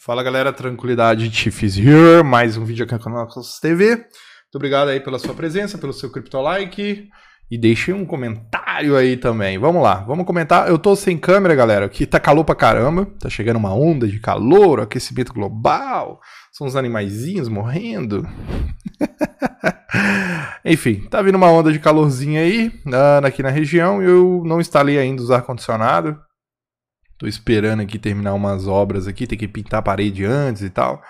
Fala galera, tranquilidade, Tifis here, mais um vídeo aqui no canal Costas TV. Muito obrigado aí pela sua presença, pelo seu cripto like e deixe um comentário aí também. Vamos lá, vamos comentar. Eu tô sem câmera, galera, que tá calor pra caramba, tá chegando uma onda de calor, aquecimento global, são os animaizinhos morrendo. Enfim, tá vindo uma onda de calorzinho aí, ah, aqui na região, eu não instalei ainda os ar-condicionado Tô esperando aqui terminar umas obras aqui, tem que pintar a parede antes e tal.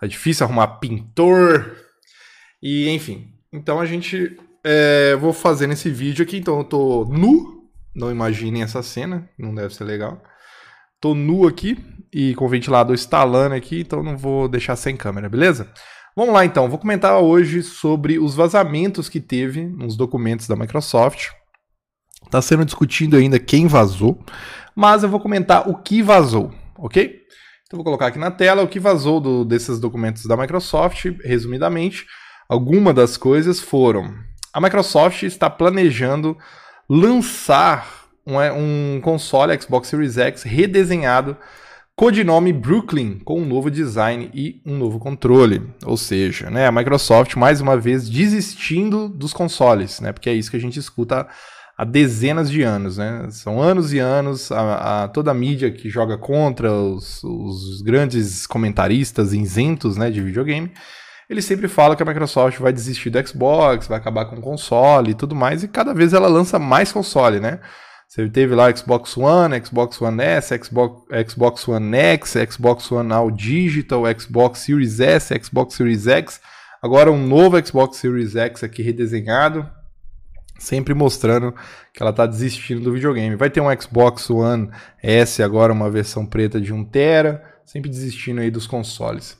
Tá difícil arrumar pintor. E enfim. Então a gente. É, vou fazer nesse vídeo aqui. Então eu tô nu. Não imaginem essa cena. Não deve ser legal. Tô nu aqui e com o ventilador estalando aqui. Então não vou deixar sem câmera, beleza? Vamos lá então. Vou comentar hoje sobre os vazamentos que teve nos documentos da Microsoft Tá sendo discutido ainda quem vazou, mas eu vou comentar o que vazou, ok? Então vou colocar aqui na tela o que vazou do, desses documentos da Microsoft, resumidamente. Algumas das coisas foram: a Microsoft está planejando lançar um, é, um console Xbox Series X redesenhado codinome Brooklyn, com um novo design e um novo controle. Ou seja, né, a Microsoft mais uma vez desistindo dos consoles, né? Porque é isso que a gente escuta há dezenas de anos, né? São anos e anos, a, a toda a mídia que joga contra os, os, grandes comentaristas isentos né, de videogame, eles sempre falam que a Microsoft vai desistir do Xbox, vai acabar com o console e tudo mais, e cada vez ela lança mais console, né? Você teve lá Xbox One, Xbox One S, Xbox, Xbox One X, Xbox One Now Digital, Xbox Series S, Xbox Series X, agora um novo Xbox Series X aqui redesenhado, sempre mostrando que ela tá desistindo do videogame. Vai ter um Xbox One S agora, uma versão preta de 1 tera, sempre desistindo aí dos consoles.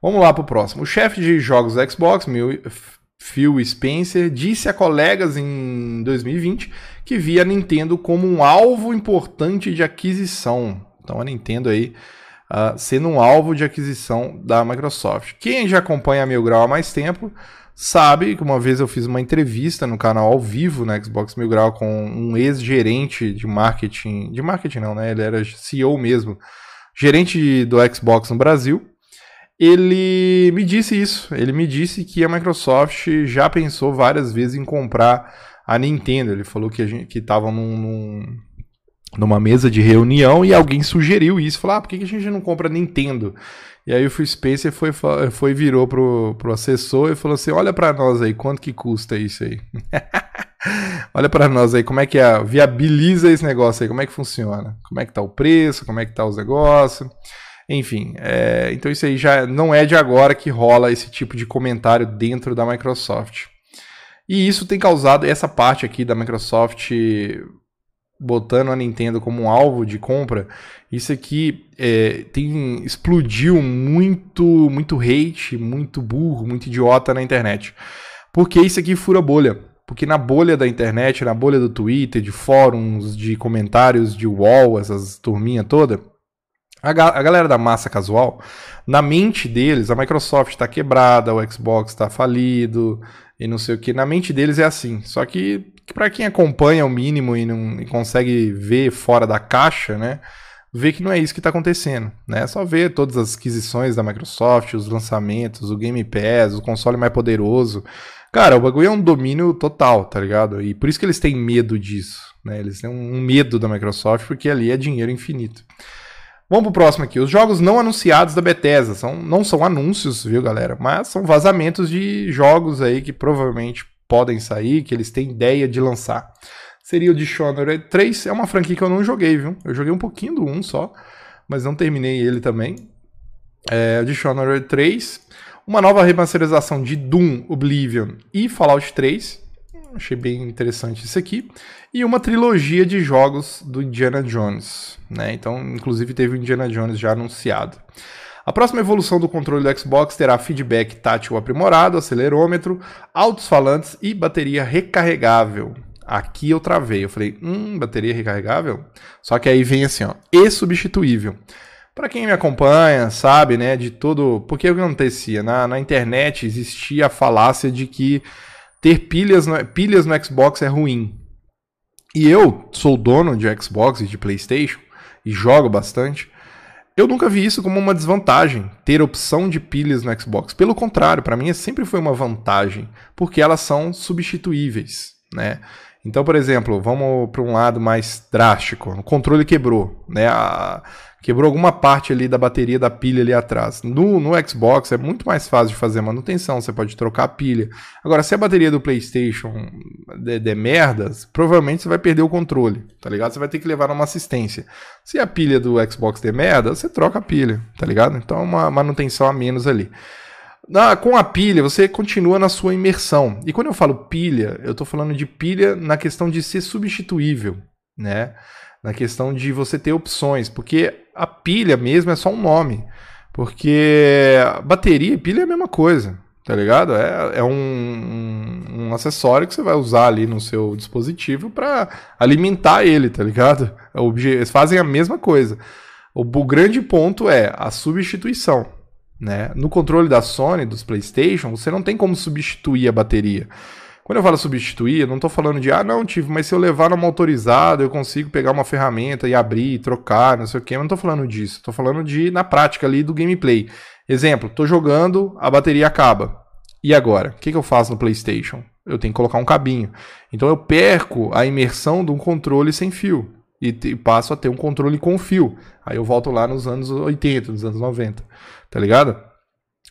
Vamos lá pro próximo. O chefe de jogos da Xbox, Phil Spencer, disse a colegas em 2020 que via a Nintendo como um alvo importante de aquisição. Então a Nintendo aí uh, sendo um alvo de aquisição da Microsoft. Quem já acompanha a Mil Grau há mais tempo sabe que uma vez eu fiz uma entrevista no canal ao vivo na né, Xbox Mil Grau com um ex-gerente de marketing, de marketing não, né? Ele era CEO mesmo, gerente do Xbox no Brasil. Ele me disse isso. Ele me disse que a Microsoft já pensou várias vezes em comprar a Nintendo. Ele falou que a gente que estava num, num numa mesa de reunião e alguém sugeriu isso. Falou, ah, por que a gente não compra Nintendo? E aí o Phil Spencer foi, foi virou pro, pro assessor e falou assim, olha para nós aí, quanto que custa isso aí? olha para nós aí, como é que é, viabiliza esse negócio aí, como é que funciona? Como é que tá o preço, como é que tá os negócios? Enfim, é, então isso aí já não é de agora que rola esse tipo de comentário dentro da Microsoft. E isso tem causado, essa parte aqui da Microsoft botando a Nintendo como um alvo de compra, isso aqui é, tem explodiu muito, muito hate, muito burro, muito idiota na internet. Porque isso aqui fura bolha. Porque na bolha da internet, na bolha do Twitter, de fóruns, de comentários, de wall, essas turminha toda, a, ga a galera da massa casual, na mente deles, a Microsoft está quebrada, o Xbox está falido e não sei o que. Na mente deles é assim. Só que que para quem acompanha o mínimo e não e consegue ver fora da caixa, né? Vê que não é isso que está acontecendo, né? É só vê todas as aquisições da Microsoft, os lançamentos, o Game Pass, o console mais poderoso. Cara, o bagulho é um domínio total, tá ligado? E por isso que eles têm medo disso, né? Eles têm um medo da Microsoft porque ali é dinheiro infinito. Vamos pro próximo aqui. Os jogos não anunciados da Bethesda são, não são anúncios, viu, galera? Mas são vazamentos de jogos aí que provavelmente podem sair, que eles têm ideia de lançar. Seria o Dishonored 3, é uma franquia que eu não joguei, viu? Eu joguei um pouquinho do 1 só, mas não terminei ele também. É, o Dishonored 3, uma nova remasterização de Doom, Oblivion e Fallout 3. Achei bem interessante isso aqui. E uma trilogia de jogos do Indiana Jones, né? Então, inclusive teve o Indiana Jones já anunciado. A próxima evolução do controle do Xbox terá feedback tátil aprimorado, acelerômetro, altos falantes e bateria recarregável. Aqui eu travei, eu falei, hum, bateria recarregável? Só que aí vem assim, ó, e substituível. Para quem me acompanha, sabe, né, de todo... Porque o que acontecia? Na, na internet existia a falácia de que ter pilhas no, pilhas no Xbox é ruim. E eu sou dono de Xbox e de Playstation, e jogo bastante, eu nunca vi isso como uma desvantagem, ter opção de pilhas no Xbox. Pelo contrário, para mim sempre foi uma vantagem, porque elas são substituíveis né? Então, por exemplo, vamos para um lado mais drástico. O controle quebrou, né? A... Quebrou alguma parte ali da bateria da pilha ali atrás. No, no Xbox é muito mais fácil de fazer manutenção, você pode trocar a pilha. Agora, se a bateria do PlayStation der, merdas, provavelmente você vai perder o controle, tá ligado? Você vai ter que levar uma assistência. Se a pilha do Xbox der merda, você troca a pilha, tá ligado? Então é uma manutenção a menos ali. Na, com a pilha, você continua na sua imersão. E quando eu falo pilha, eu estou falando de pilha na questão de ser substituível, né? Na questão de você ter opções, porque a pilha mesmo é só um nome. Porque bateria e pilha é a mesma coisa, tá ligado? É, é um, um, um acessório que você vai usar ali no seu dispositivo para alimentar ele, tá ligado? É eles fazem a mesma coisa. O, o grande ponto é a substituição. Né? No controle da Sony, dos PlayStation, você não tem como substituir a bateria. Quando eu falo substituir, eu não estou falando de, ah, não, tive, mas se eu levar numa autorizada, eu consigo pegar uma ferramenta e abrir, e trocar, não sei o quê. Eu não estou falando disso. Estou falando de, na prática ali, do gameplay. Exemplo, estou jogando, a bateria acaba. E agora? O que, que eu faço no PlayStation? Eu tenho que colocar um cabinho. Então eu perco a imersão de um controle sem fio e, e passo a ter um controle com fio. Aí eu volto lá nos anos 80, nos anos 90, tá ligado?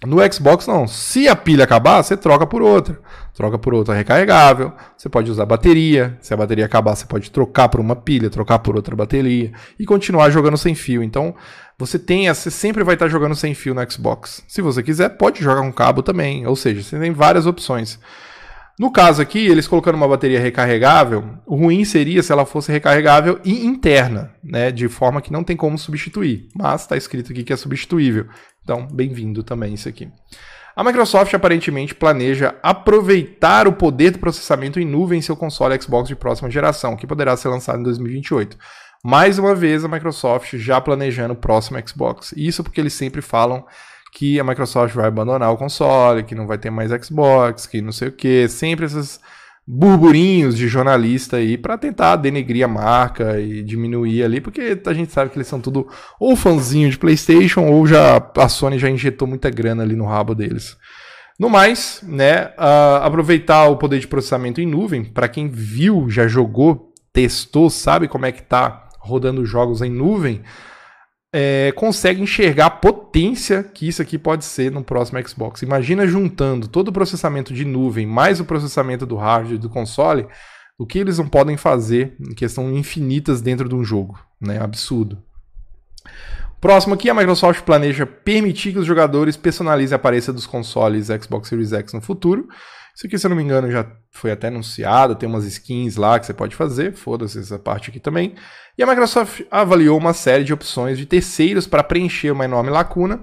No Xbox não. Se a pilha acabar, você troca por outra. Troca por outra recarregável. Você pode usar bateria. Se a bateria acabar, você pode trocar por uma pilha, trocar por outra bateria e continuar jogando sem fio. Então, você tem, você sempre vai estar jogando sem fio no Xbox. Se você quiser, pode jogar com cabo também. Ou seja, você tem várias opções. No caso aqui, eles colocando uma bateria recarregável, o ruim seria se ela fosse recarregável e interna, né? De forma que não tem como substituir. Mas está escrito aqui que é substituível. Então, bem-vindo também isso aqui. A Microsoft aparentemente planeja aproveitar o poder do processamento em nuvem em seu console Xbox de próxima geração, que poderá ser lançado em 2028. Mais uma vez, a Microsoft já planejando o próximo Xbox. Isso porque eles sempre falam que a Microsoft vai abandonar o console, que não vai ter mais Xbox, que não sei o que, sempre esses burburinhos de jornalista aí para tentar denegrir a marca e diminuir ali, porque a gente sabe que eles são tudo ou fãzinho de PlayStation ou já a Sony já injetou muita grana ali no rabo deles. No mais, né, uh, aproveitar o poder de processamento em nuvem, para quem viu, já jogou, testou, sabe como é que tá rodando jogos em nuvem, é, consegue enxergar a potência que isso aqui pode ser no próximo Xbox. Imagina juntando todo o processamento de nuvem mais o processamento do hardware do console, o que eles não podem fazer em questão infinitas dentro de um jogo, né? Absurdo. Próximo aqui, a Microsoft planeja permitir que os jogadores personalizem a aparência dos consoles Xbox Series X no futuro. Isso aqui, se eu não me engano, já foi até anunciado, tem umas skins lá que você pode fazer, foda-se essa parte aqui também. E a Microsoft avaliou uma série de opções de terceiros para preencher uma enorme lacuna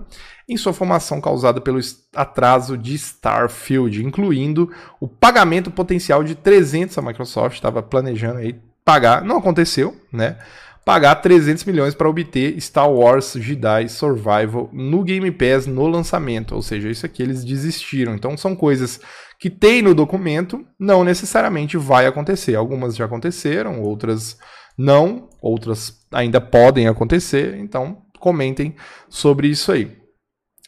em sua formação causada pelo atraso de Starfield, incluindo o pagamento potencial de 300, a Microsoft estava planejando aí pagar, não aconteceu, né? Pagar 300 milhões para obter Star Wars Jedi Survival no Game Pass no lançamento, ou seja, isso aqui eles desistiram. Então são coisas que tem no documento não necessariamente vai acontecer. Algumas já aconteceram, outras não, outras ainda podem acontecer, então comentem sobre isso aí.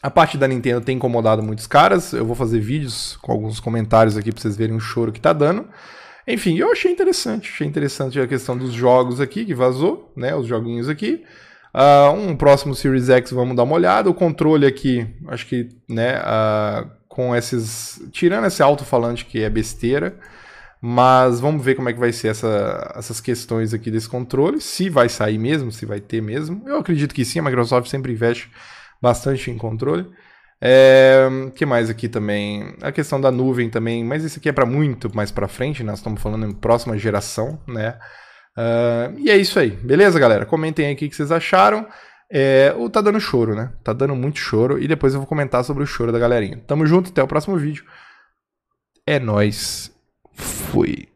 A parte da Nintendo tem incomodado muitos caras, eu vou fazer vídeos com alguns comentários aqui para vocês verem o choro que tá dando. Enfim, eu achei interessante, achei interessante a questão dos jogos aqui que vazou, né, os joguinhos aqui. Uh, um próximo Series X, vamos dar uma olhada. O controle aqui, acho que, né, uh, com esses. Tirando esse alto-falante que é besteira. Mas vamos ver como é que vai ser essa, essas questões aqui desse controle. Se vai sair mesmo, se vai ter mesmo. Eu acredito que sim, a Microsoft sempre investe bastante em controle. O é, que mais aqui também? A questão da nuvem também, mas isso aqui é para muito mais para frente, nós estamos falando em próxima geração, né? Uh, e é isso aí, beleza, galera? Comentem aí o que vocês acharam. É, tá dando choro, né? Tá dando muito choro. E depois eu vou comentar sobre o choro da galerinha. Tamo junto, até o próximo vídeo. É nóis. Fui.